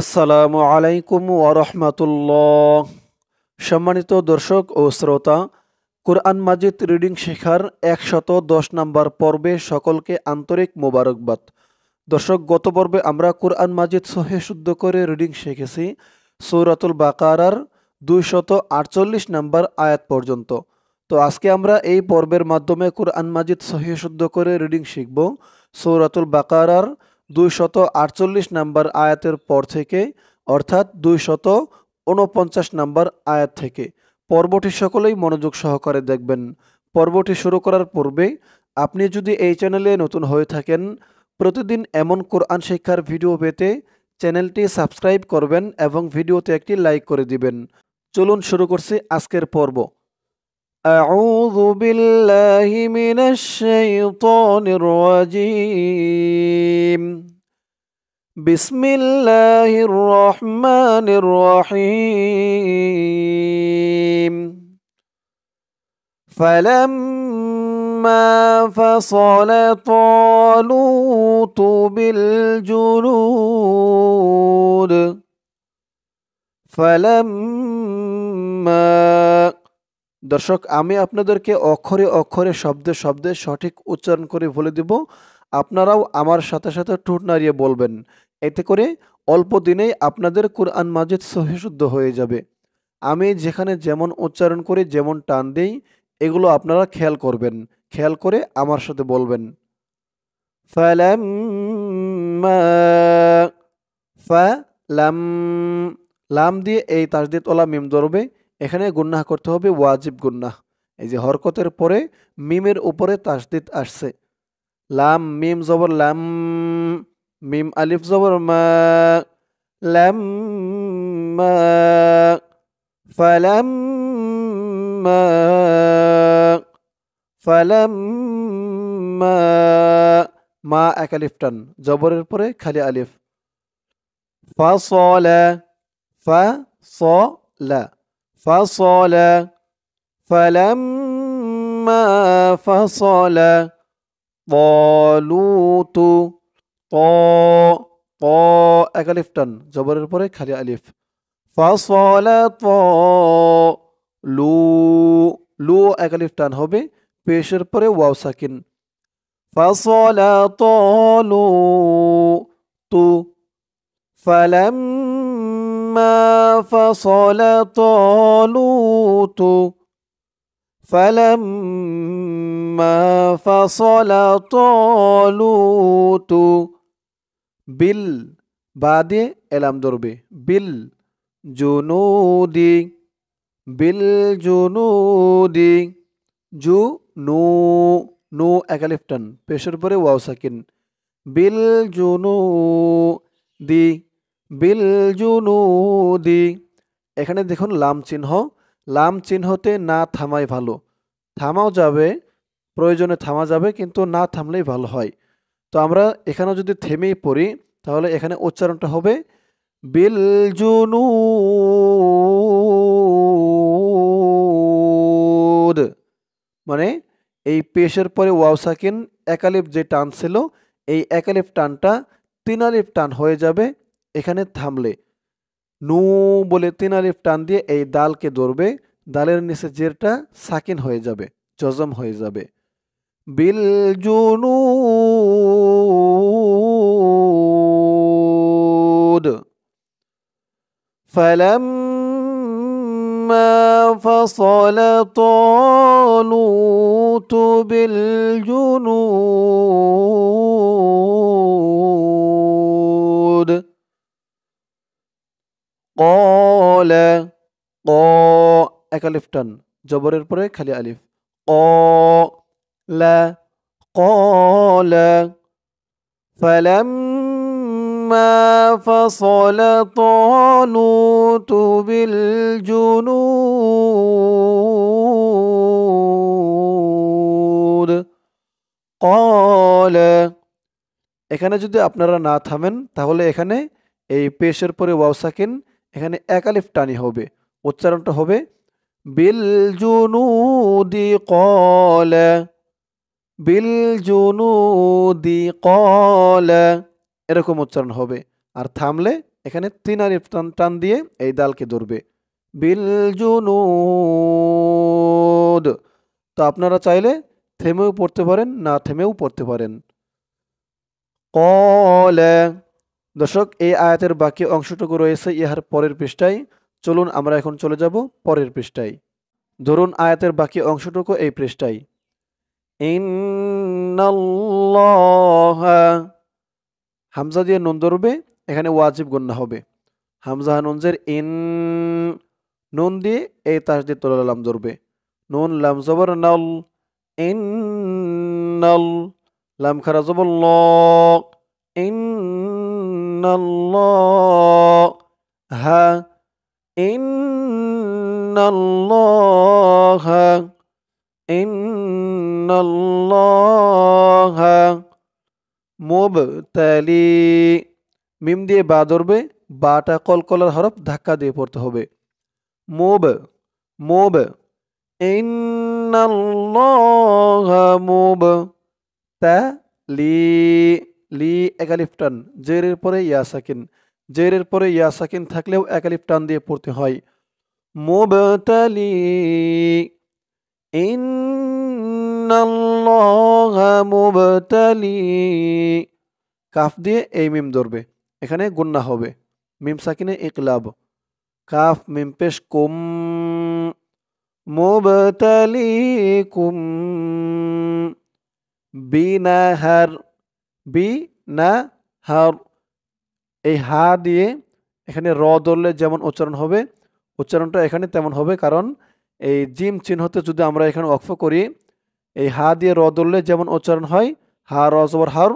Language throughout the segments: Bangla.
আসসালামু আলাইকুম ওরহমতুল্লাহ সম্মানিত দর্শক ও শ্রোতা কোরআন মাজিদ রিডিং শেখার একশত দশ নম্বর পর্বে সকলকে আন্তরিক মোবারকবাদ দর্শক গত পর্বে আমরা কোরআন মাজিদ সহে শুদ্ধ করে রিডিং শিখেছি সৌরাতুল বাকারার দুইশত আটচল্লিশ নম্বর আয়াত পর্যন্ত তো আজকে আমরা এই পর্বের মাধ্যমে কোরআন মাজিদ সহে শুদ্ধ করে রিডিং শিখব সৌরাতুল বাকারার দুইশত আটচল্লিশ নাম্বার আয়াতের পর থেকে অর্থাৎ দুইশত উনপঞ্চাশ নাম্বার আয়াত থেকে পর্বটি সকলেই মনোযোগ সহকারে দেখবেন পর্বটি শুরু করার পূর্বে আপনি যদি এই চ্যানেলে নতুন হয়ে থাকেন প্রতিদিন এমন কোরআন শিক্ষার ভিডিও পেতে চ্যানেলটি সাবস্ক্রাইব করবেন এবং ভিডিওতে একটি লাইক করে দিবেন চলুন শুরু করছি আজকের পর্ব أعوذ بالله من الشيطان الرجيم بسم الله الرحمن الرحيم فلما فصل طالوت بالجنود فلما দর্শক আমি আপনাদেরকে অক্ষরে অক্ষরে শব্দে শব্দে সঠিক উচ্চারণ করে বলে দিব আপনারাও আমার সাথে সাথে ঠোঁট নাড়িয়ে বলবেন এতে করে অল্প দিনেই আপনাদের কোরআন মাজিদ সহিশুদ্ধ হয়ে যাবে আমি যেখানে যেমন উচ্চারণ করে যেমন টান দেই এগুলো আপনারা খেয়াল করবেন খেয়াল করে আমার সাথে বলবেন লাম দিয়ে এই তাসদিদ ওলা মিম ধরবে এখানে গুন্নাহ করতে হবে ওয়াজিব গুন্নাহ এই যে হরকতের পরে মিমের উপরে তাসদিদ আসছে লাম মিম জবর লাম ميم ألف زبر ما لما فلما فلما ما أكلفتن زبر البري خلي ألف فصلا فصلا فصلا فلما فصلا طالوت প প এক আলিফ টান জবরের পরে খালি আলিফ লু লু এক আলিফ টান হবে পেশের পরে ওয়াও সাকিন লু তু فلما فصل طالوت فلما বিল বা দিয়ে এলাম ধরবে বিল জুনুদি বিল জুনুদি জু নু নু একালিফটন পেশের পরে ওয়াও সাকিন বিল জুনু দি বিল জুনু দি এখানে দেখুন লাম চিহ্ন লাম চিহ্নতে না থামাই ভালো থামাও যাবে প্রয়োজনে থামা যাবে কিন্তু না থামলেই ভালো হয় তো আমরা এখানেও যদি থেমেই পড়ি তাহলে এখানে উচ্চারণটা হবে বিলজুনু মানে এই পেশের পরে ওয়াউসাকিন একালিপ যে টান ছিল এই একালিপ টানটা তিনালিপ টান হয়ে যাবে এখানে থামলে নু বলে তিনালিপ টান দিয়ে এই দালকে ধরবে দালের নিচে জেরটা সাকিন হয়ে যাবে জজম হয়ে যাবে بالجنود فلما فصل طالوت بالجنود قال ق একালিফটান জবরের পরে খালি আলিফ ক لقال فلما فصل طالوت بالجنود قال এখানে যদি আপনারা না থামেন তাহলে এখানে এই পেশের পরে সাকিন এখানে একালিফ টানি হবে উচ্চারণটা হবে বিল জুনুদি কলা বিল জুনুদি কল এরকম উচ্চারণ হবে আর থামলে এখানে তিনারি টান টান দিয়ে এই দালকে ধরবে বিল জুনুদ তো আপনারা চাইলে থেমেও পড়তে পারেন না থেমেও পড়তে পারেন কল দর্শক এই আয়াতের বাকি অংশটুকু রয়েছে ইহার পরের পৃষ্ঠায় চলুন আমরা এখন চলে যাব পরের পৃষ্ঠায় ধরুন আয়াতের বাকি অংশটুকু এই পৃষ্ঠায় হামজা দিয়ে নুন ধরবে এখানে ওয়াজিব গণ্য হবে হামজা নুনজের ইন নুন দিয়ে এই তাস দিয়ে তোলা লাম ধরবে নুন লাম জবর নল ইন নল লাম খারা জবর ল ইন হা ইন إن الله মুবতালি মিম দিয়ে বা ধরবে বাটা কলকলার হরফ ধাক্কা দিয়ে পড়তে হবে মোব মোব মোব তা লি লি একালিফ টান জেরের পরে ইয়া সাকিন জেরের পরে ইয়া সাকিন থাকলেও একালিফ টান দিয়ে পড়তে হয় মোবতালি কাফ দিয়ে এই মিম ধরবে এখানে গুন্না হবে মিম সাকিনে ইকলাব কাফ মিম পেশ কুম বি বিনাহার হার এই হা দিয়ে এখানে র ধরলে যেমন উচ্চারণ হবে উচ্চারণটা এখানে তেমন হবে কারণ এই জিম চিহ্নতে যদি আমরা এখানে অক্ষ করি এই হা দিয়ে র ধরলে যেমন উচ্চারণ হয় হা র জবর হার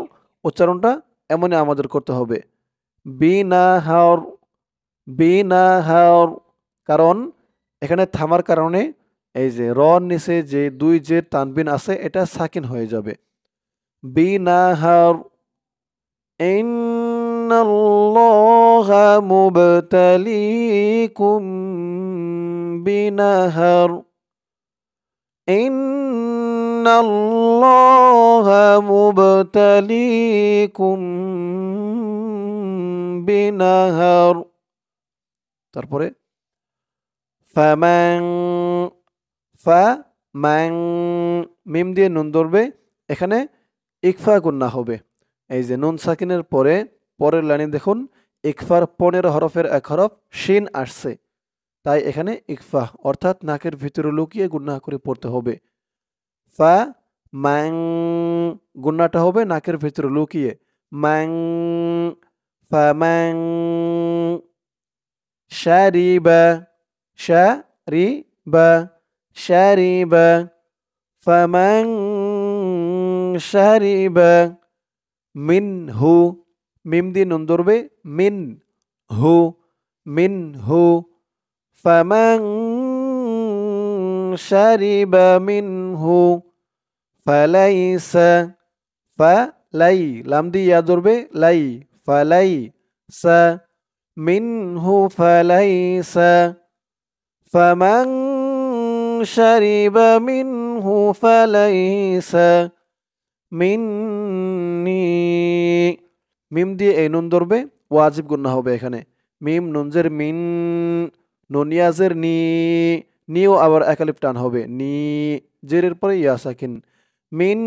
উচ্চারণটা এমনই আমাদের করতে হবে বি না হাওর বি না হাওর কারণ এখানে থামার কারণে এই যে র নিচে যে দুই যে তানবিন আছে এটা সাকিন হয়ে যাবে বি না হাওর ইন إن الله مبتليكم بنهر إن الله مبتليكم بنهر তারপরে ফ্যাম্যাং ফা ম্যাং মিম দিয়ে নুন ধরবে এখানে ইকফা গুন্না হবে এই যে নুন সাকিনের পরে পরের লাইনে দেখুন ইকফার পনেরো হরফের এক হরফ সিন আসছে তাই এখানে ইকফাহ অর্থাৎ নাকের ভিতরে লুকিয়ে গুন্না করে পড়তে হবে ফা ম্যাং গুন্নাটা হবে নাকের ভিতরে লুকিয়ে ম্যাং ফা ম্যাং বা বা ফা ম্যাং শারিবা বা মিন মিনহু ميم دي ننظر به من هو من هو فمن شرب منه فليس فلي لم دي يضر لي فليس منه فليس فمن شرب منه فليس مني মিম দিয়ে এই নুন ধরবে ওয়াজিব গুন্না হবে এখানে মিম নুনজের মিন নুনিয়াজের নি নিও আবার একালিপ টান হবে নি জেরের পরে ইয়া সাকিন মিন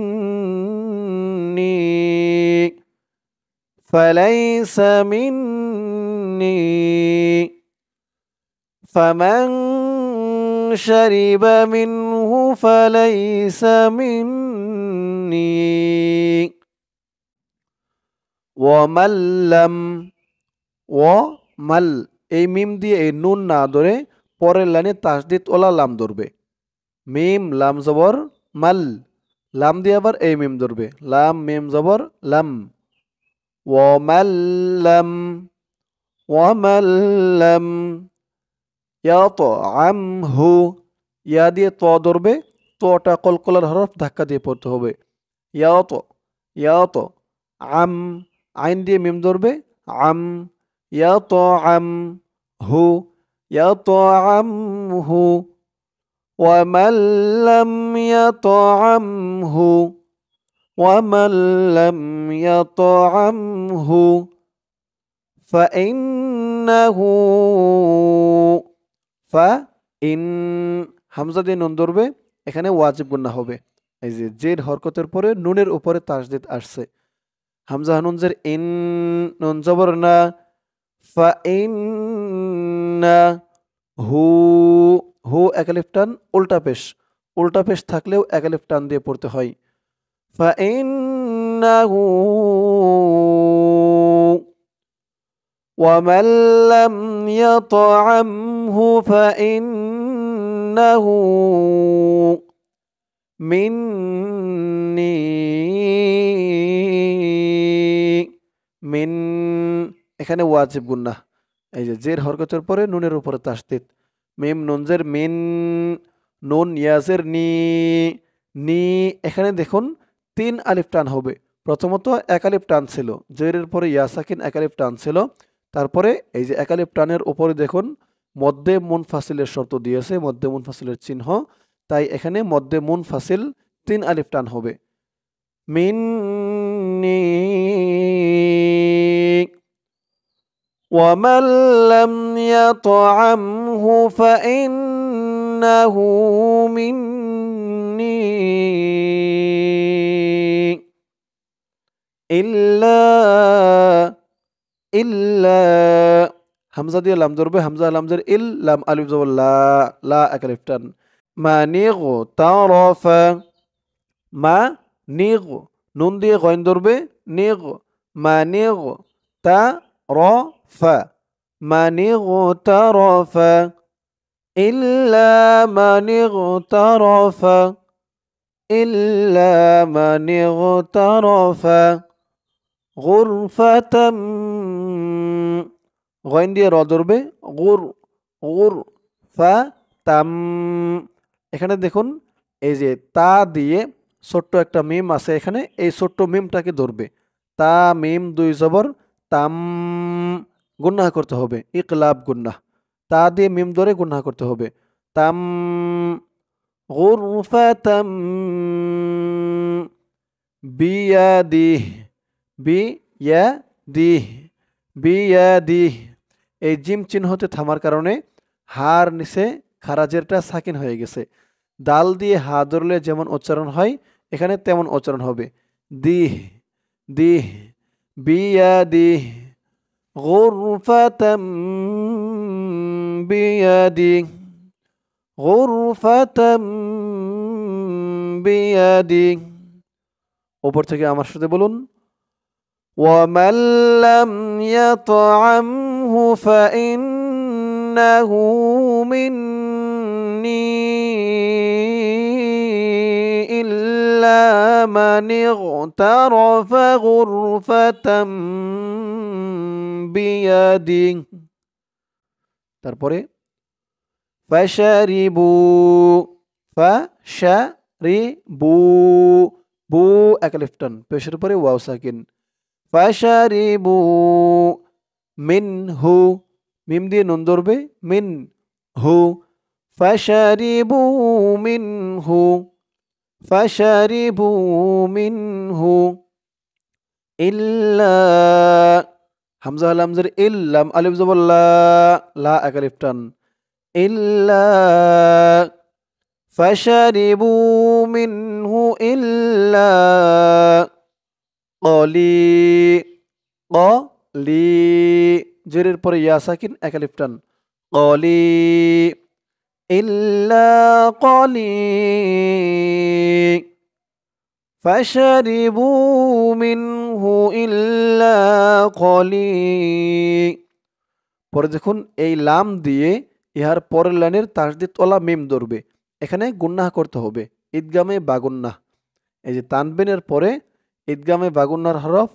নি فليس مني فمن شرب منه فليس مني ওয়ামাল্লাম ও মাল এই মিম দিয়ে এই নুন না ধরে পরের লাইনে তাসদিদ ওলা লাম ধরবে মিম লাম জবর মাল লাম দিয়ে আবার এই মিম ধরবে লাম মিম জবর লাম ওয়ামাল্লাম ওয়ামাল্লাম ইয়া তো আম হু ইয়া দিয়ে ত ধরবে তোটা কলকলার হরফ ধাক্কা দিয়ে পড়তে হবে ইয়া তো ইয়া তো আম আইন দিয়ে মিম ধরবে আম ইয়া ত আম হু ইয়া ত আম হু আম ومن لم يطعمه ومن لم يطعمه فإنه فإن হামজা দিয়ে নুন ধরবে এখানে ওয়াজিব গুন্না হবে এই যে জের হরকতের পরে নুনের উপরে তাসদিদ আসছে হামজা জের ইন নুন জবর না ফা হু হু একালিফ উল্টা পেশ উল্টা পেশ থাকলেও একালিফ দিয়ে পড়তে হয় ফা ইন ومن لم يطعمه فإنه مني মিন এখানে ওয়াজিব গুন্না এই যে জের হরকতের পরে নুনের উপরে তাস্তিত মিম নুনজের মিন নুন ইয়াজের নি নি এখানে দেখুন তিন আলিফ টান হবে প্রথমত এক আলিফ টান ছিল জেরের পরে ইয়াসাকিন এক আলিফ টান ছিল তারপরে এই যে এক আলিফ টানের উপরে দেখুন মধ্যে মুন ফাসিলের শর্ত দিয়েছে মধ্যে মুন ফাসিলের চিহ্ন তাই এখানে মধ্যে মুন ফাসিল তিন আলিফ টান হবে মিন ومن لم يطعمه فإنه مني إلا إلا همزة دي لام ضرب همزة لام زر إل لام ألف زور لا لا أكلفتن ما نيغو تعرف ما نيغو نون دي غين ضرب نيغو ما نيغو تعرف من اغترف إلا من اغترف إلا من اغترف غرفة غين دي ضربে গুর গুর ফা তাম এখানে দেখুন এই যে তা দিয়ে ছোট্ট একটা মিম আছে এখানে এই ছোট্ট মিমটাকে ধরবে তা মিম দুই জবর তাম গুন্না করতে হবে ইকলাব গুন্না তা দিয়ে মিম ধরে গুন্না করতে হবে তাম গুরফাতাম বিয়াদিহ বিয়াদিহ দি এই জিম চিহ্নতে থামার কারণে হার নিচে খারাজেরটা সাকিন হয়ে গেছে দাল দিয়ে হা ধরলে যেমন উচ্চারণ হয় এখানে তেমন উচ্চারণ হবে দিহ দিহ দিহ غرفة بيده غرفة بيده উপর থেকে আমার সাথে ومن لم يطعمه فإنه مني إلا من اغترف غرفة বিয়াদি তারপরে ফাশারিবু ফাশারিবু বু পেশের পরে ওয়াও সাকিন মিন হু মিম দিয়ে নুন ধরবে মিন হু ফাশারিবু মিন হু ফাশারিবু মিন হু إلا হামজা আল হামজের ইল্লাম আলিফ জবল্লা লা একালিফ টান ইল্লা ফাশারিবু মিনহু ইল্লা অলি কলি জেরের পরে ইয়া সাকিন একালিফ টান অলি ইল্লা কলি ফাশারিবু মিনহু ইল্লা কলি পরে দেখুন এই লাম দিয়ে ইহার পরের লাইনের তাসদিদ তলা মেম ধরবে এখানে গুন্নাহ করতে হবে ঈদগামে বাগুন্নাহ এই যে তানবেনের পরে ঈদগামে বাগুন্নার হরফ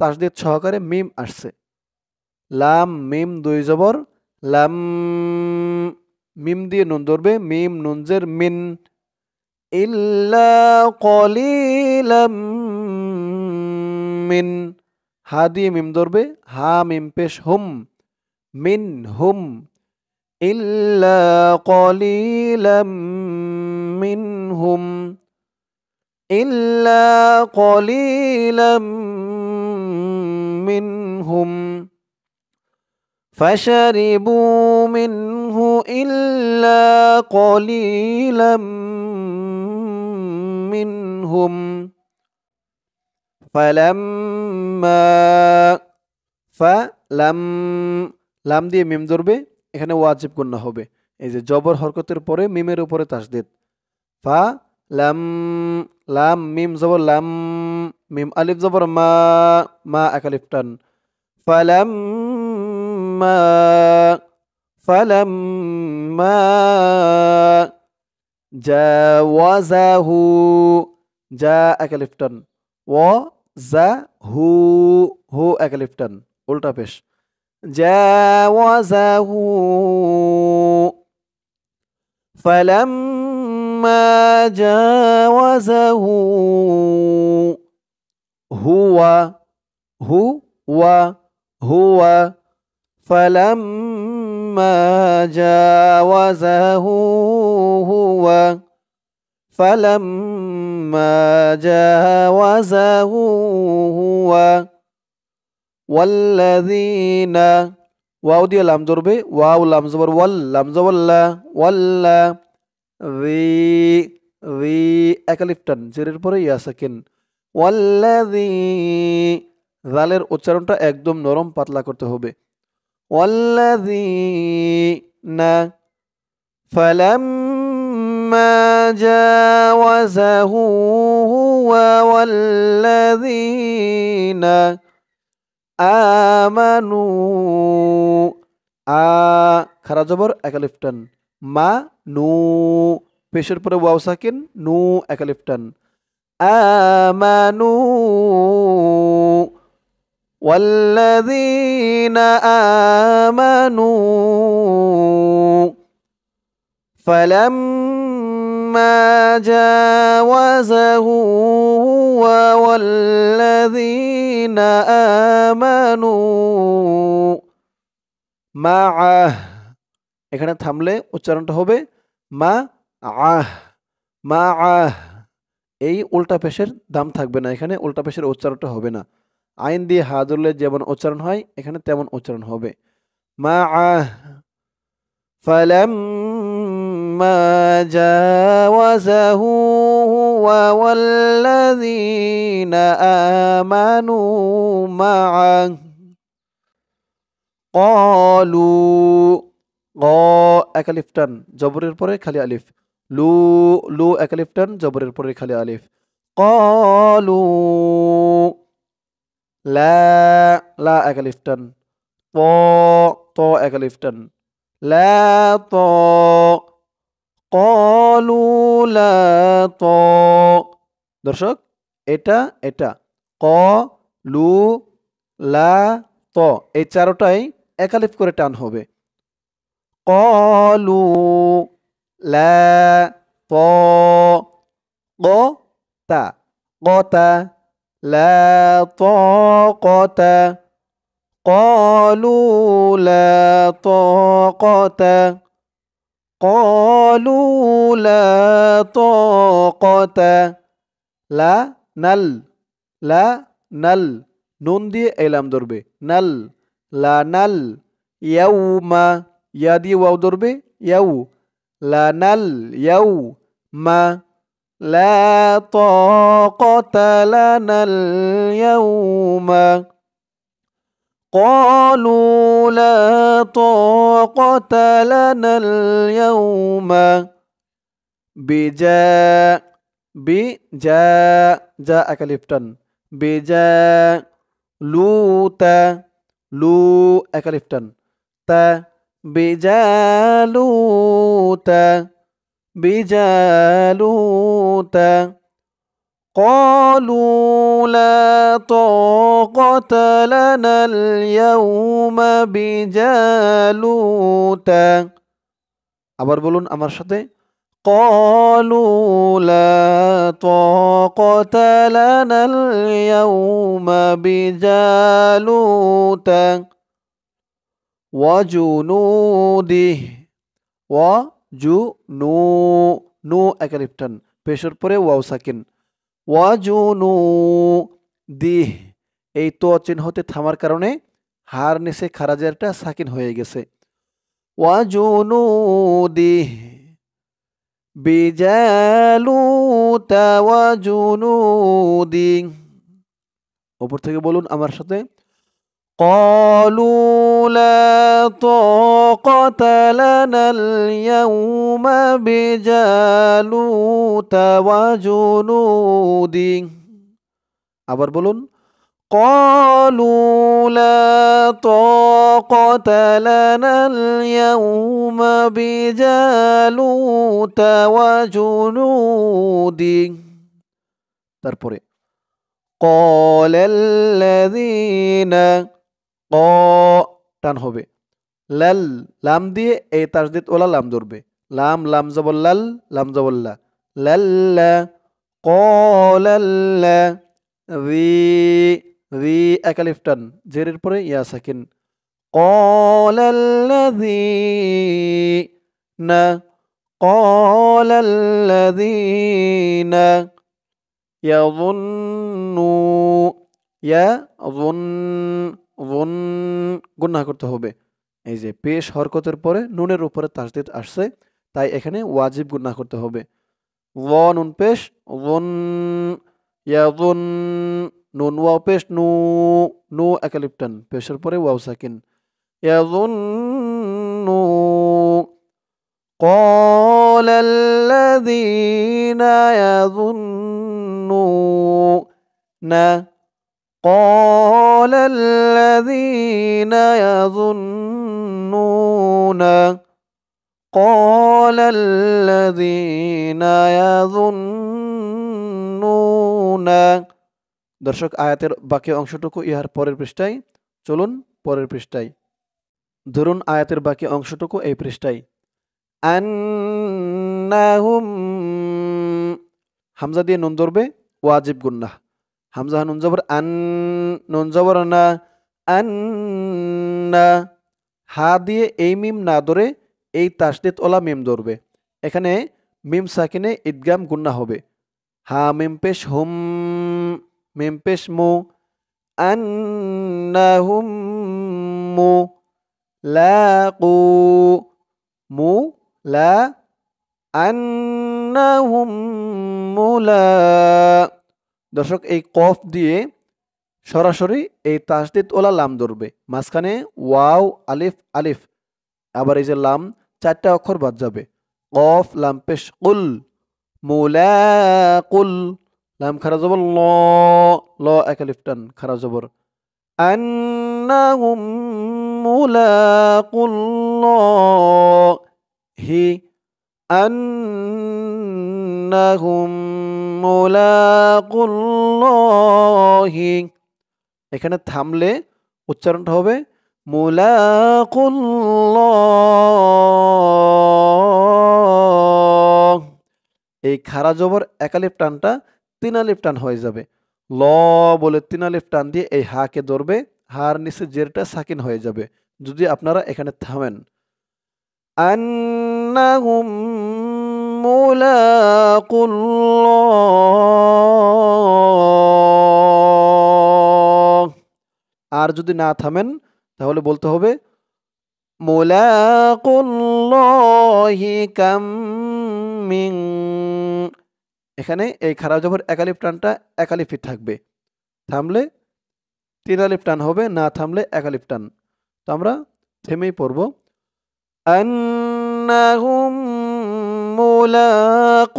তাসদিদ সহকারে মিম আসছে লাম মিম দুই জবর লাম মিম দিয়ে নুন ধরবে মিম নুনজের মিন ইল্লা কলিলাম মিন হা দিয়ে মিম ধরবে হা মিম পেশ হুম মিন إلا قليلا منهم إلا قليلا منهم فشربوا منه إلا قليلا منهم ফালাম্মা ফা লাম লাম দিয়ে মিম ধরবে এখানে ওয়াজিব গণ্য হবে এই যে জবর হরকতের পরে মিমের উপরে তাসদিদ ফা লাম লাম মিম জবর লাম মিম আলিফ জবর মা মা একালিফ টান ফালাম মা ফালাম মা জাওয়াজাহু জা একালিফ টান ও جا هو هو أغلبتن ألتا بيش جاوزه فلما جاوزه هو هو هو فلما جاوزه هو فلما جاوزه هو والذين واو دي لام ضربه واو لام زبر وال لام زبر لا ولا ذي ذي اكلفتن জেরের পরে ইয়া والذي ذالر জালের উচ্চারণটা একদম নরম পাতলা করতে হবে ওয়াল্লাযী না ফালাম ما جاوزه هو والذين آمنوا آه خرج জবর একালিফটন ما نو بشر পরে واو ساكن نو একালিফটন آمنوا والذين آمنوا فلم ما جاوزه هو والذين آمنوا معه এখানে থামলে উচ্চারণটা হবে মা আহ মা আহ এই উল্টা পেশের দাম থাকবে না এখানে উল্টা পেশের উচ্চারণটা হবে না আইন দিয়ে হাজরলে যেমন উচ্চারণ হয় এখানে তেমন উচ্চারণ হবে মা আহ ফালাম فلما جاوزه هو والذين آمنوا معه قالوا غا একালিফটান জবরের পরে খালি আলিফ লু লু একালিফটান জবরের পরে খালি আলিফ কলু লা লা একালিফটান ত ত একালিফটান لا طاء কলু ত দর্শক এটা এটা ক লু লা ত এই চারোটাই একালিফ করে টান হবে কলু লা ত গ তা লা ত কতা قالوا لا طاقة لا نل لا نل نون دي ايلام دربي نل لا نل يوم يا دي واو دربي يو لا نل يوم لا طاقة لنا اليوم قالوا لا طاقة لنا اليوم بجاء بجاء جاء كاليفتن بجاء لوتا لو أكاليفتن تا بجاء لوتا بجالوتا لوتا قالوا لا طاقة لنا اليوم بجالوت আবার বলুন আমার সাথে قالوا لا طاقة لنا اليوم بجالوت وجنوده وجنو نو একালিপ্টন পেশের পরে ওয়াও সাকিন ওয়াজুনু দিহ এই তো চিহ্ন হতে থামার কারণে হার নিচে খারাজেরটা সাকিন হয়ে গেছে ওয়াজুনু দিহ বিজালুতা ওয়াজুনু দিহ ওপর থেকে বলুন আমার সাথে قالوا لا طاقة لنا اليوم بجالوت وجنوده আবার বলুন قالوا لا طاقة لنا اليوم بجالوت وجنوده তারপরে قال الذين ক টান হবে লাল লাম দিয়ে এই তাজদিদ ওলা লাম ধরবে লাম লাম জবল্লাল লাম জবল্লা লাল্লা কলাল্লা রি রি একালিফ টান জেরের পরে ইয়া সাকিন قالالذين قال الذين يظن يظن ওন গুণা করতে হবে এই যে পেশ হরকতের পরে নুনের উপরে তাসদিদ আসছে তাই এখানে ওয়াজিব গুণা করতে হবে ও নুন পেশ ওন ইয়াজুন নুন ওয়াও পেশ নু নু একালিপ্টান পেশের পরে ওয়াও সাকিন ইয়াজুন নু قال الذين يظنون قال الذين يظنون قال الذين يظنون দর্শক আয়াতের বাকি অংশটুকু ইহার পরের পৃষ্ঠায় চলুন পরের পৃষ্ঠায় ধরুন আয়াতের বাকি অংশটুকু এই পৃষ্ঠায় আন্নাহুম হামজা দিয়ে নুন ধরবে ওয়াজিব গুন্না হামজা নুন জবর আন নুন জবর না আন না হা দিয়ে এই মিম না ধরে এই তাসদিত ওলা মিম ধরবে এখানে মিম সাকিনে ঈদগাম গুন্না হবে হা মিম পেশ হুম মিম পেশ মু আন্নাহুম মু লাকু মু লা আন্নাহুম মুলা দর্শক এই কফ দিয়ে সরাসরি এই তাসদিদ ওলা লাম ধরবে মাঝখানে ওয়াও আলিফ আলিফ আবার এই যে লাম চারটা অক্ষর বাদ যাবে কফ লাম পেশ কুল মুলাকুল লাম খারা জবর ল ল এক আলিফ টান খারা জবর আন্নাহুম মুলাকুল্লাহি আন্নাহুম মুলাকুল্লাহি এখানে থামলে উচ্চারণটা হবে মুলাকুল্লাহ এই খারা জবর একালিফ টানটা তিনালিফ টান হয়ে যাবে ল বলে তিনালিফ টান দিয়ে এই হাকে ধরবে হার নিচে জেরটা সাকিন হয়ে যাবে যদি আপনারা এখানে থামেন আন্নাহুম ملاقو الله আর যদি না থামেন তাহলে বলতে হবে মোলাকু আল্লাহি কাম এখানে এই খারাপ জবর একালিফ টানটা একালিফ থাকবে থামলে তিন আলিফ টান হবে না থামলে একালিফ টান তো আমরা থেমেই পড়ব أنهم ملاق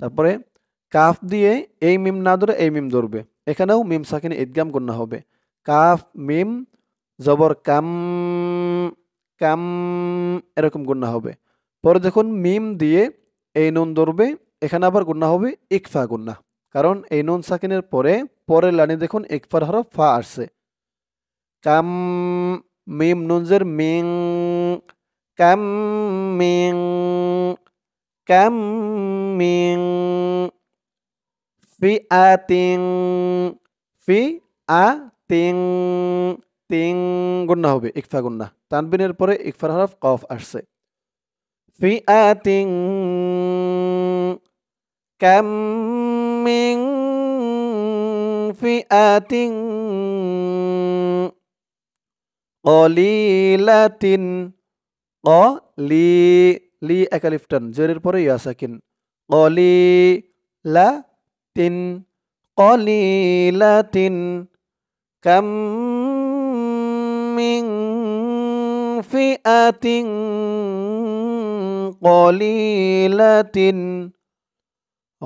তারপরে কাফ দিয়ে এই মিম না ধরে এই মিম ধরবে এখানেও মিম সাকিনে ইদগাম গণ্য হবে কাফ মিম জবর কাম কাম এরকম গণ্য হবে পরে দেখুন মিম দিয়ে এই নুন ধরবে এখানে আবার গুন্না হবে ইকফা গুন্না কারণ এই নুন সাকিনের পরে পরের লাইনে দেখুন ইকফার হরফ ফা আসছে কাম মিম নুনজের মিং কাম মিং কাম মিং ফি আ তিং ফি আ তিং তিং গুন্না হবে ইকফা গুন্না তানবিনের পরে ইকফার হরফ কফ আসছে ফি আ তিং কাম মিং ফি আ তিং কলিলাতিন অ লি লি একালিফটান জোরের পরে ইয়াসাকিন কলি লা তিন কলিলাতিন কাম মিং ফিআতিন কলিলাতিন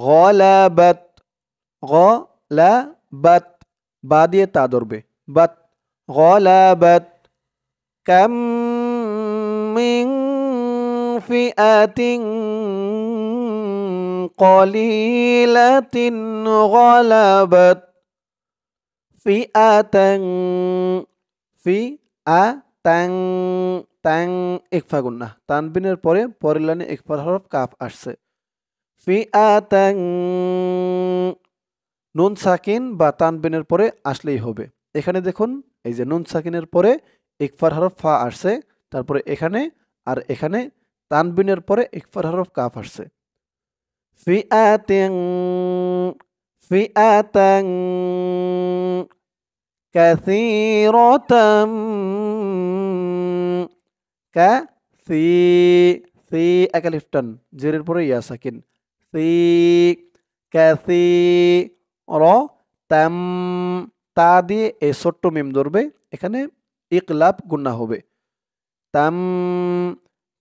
গলাবাত গলাবাত বা দিয়ে তা ধরবে বাত গলাবাত كم من فئة قليلة غلبت فئة ফিআ ট্যাং ট্যাং একফা গুন্না তানবিনের পরে পরের লাইনে একফার হরফ কাফ আসছে ফিআ ট্যাং নুন সাকিন বা তানবিনের পরে আসলেই হবে এখানে দেখুন এই যে নুন সাকিনের পরে ইকফার হরফ ফা আসছে তারপরে এখানে আর এখানে তানবিনের পরে ইকফার হরফ কাফ আসছে ফিআতিন ফিআতান কাসীরাতাম কা সি সি একালিফটন জেরের পরে ইয়া সাকিন সি ক্যাসি র তাম তা দিয়ে এই ছোট্ট মিম ধরবে এখানে ইকলাপ গুণা হবে তাম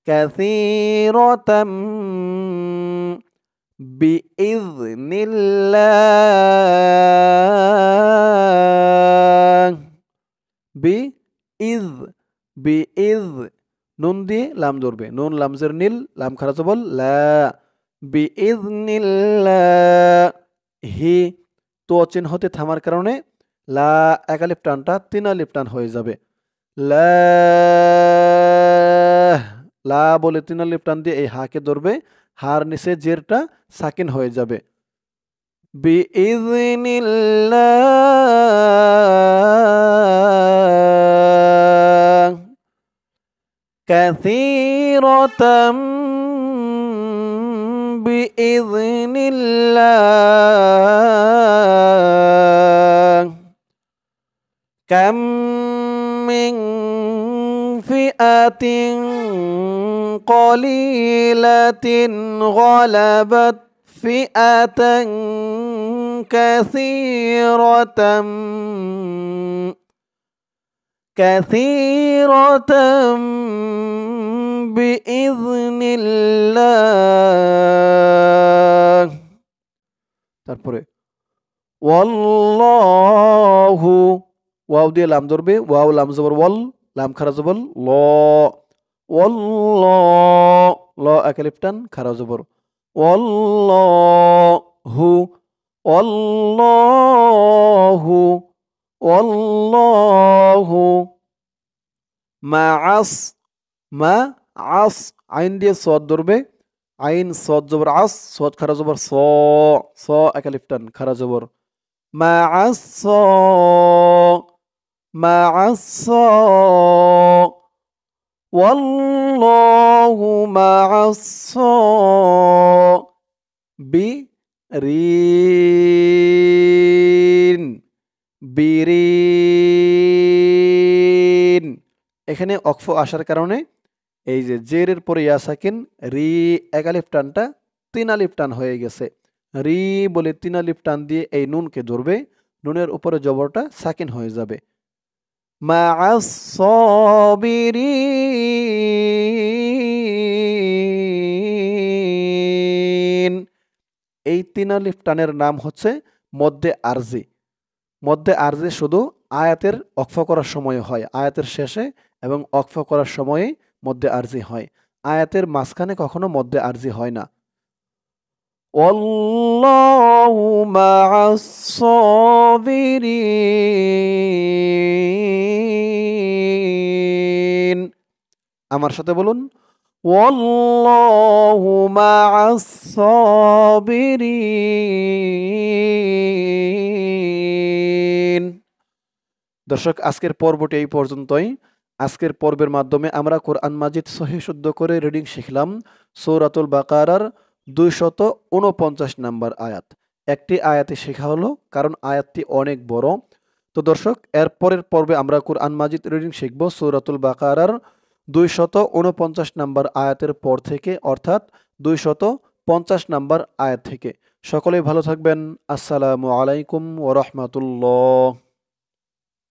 কাসিরতাম নুন দিয়ে লাম ধরবে নুন লামজের নীল লাম খারাজ বল লা হি তো অচিহ্নতে থামার কারণে লা একালিপ টানটা তিনালিপ টান হয়ে যাবে লা বলে তিন আলিফ টান দিয়ে এই হাকে ধরবে হার নিচে জেরটা সাকিন হয়ে যাবে كثيرة بإذن الله فئة قليلة غلبت فئة كثيرة كثيرة بإذن الله والله واو دي لام بي واو لام زبر وال লাম খারাজবল ল ওল ল এক খারাজবর ওল who all who all who মা আস মা আস আইন দিয়ে সদ ধরবে আইন সদ জবর আস সদ খারা জবর স স একালিফটান খারা জবর মা আস مع الصاء والله مع برين برين এখানে অক্ফ আসার কারণে এই যে জেরের পরে ইয়া সাকিন রি এক আলিফ টানটা তিন আলিফ টান হয়ে গেছে রি বলে তিন আলিফ টান দিয়ে এই নুনকে ধরবে নুনের উপরে জবরটা সাকিন হয়ে যাবে مع الصابرين এই তিন আলিফ টানের নাম হচ্ছে মধ্যে আরজি মধ্যে আরজি শুধু আয়াতের অক্ষ করার সময় হয় আয়াতের শেষে এবং অক্ষ করার সময়ে মধ্যে আরজি হয় আয়াতের মাঝখানে কখনো মধ্যে আরজি হয় না والله مع الصابرين আমার সাথে বলুন والله مع الصابرين দর্শক আজকের পর্বটি এই পর্যন্তই আজকের পর্বের মাধ্যমে আমরা কোরআন মাজিদ সহি শুদ্ধ করে রিডিং শিখলাম সৌরাতুল বাকারার দুইশত উনপঞ্চাশ নাম্বার আয়াত একটি আয়াতে শেখা হলো কারণ আয়াতটি অনেক বড় তো দর্শক এরপরের পর্বে আমরা কুরআন মাজিদ রিডিং শিখব সৌরাতুল বাকারার দুইশত উনপঞ্চাশ নাম্বার আয়াতের পর থেকে অর্থাৎ দুইশত পঞ্চাশ নাম্বার আয়াত থেকে সকলেই ভালো থাকবেন আসসালামু আলাইকুম ওরহমতুল্লাহ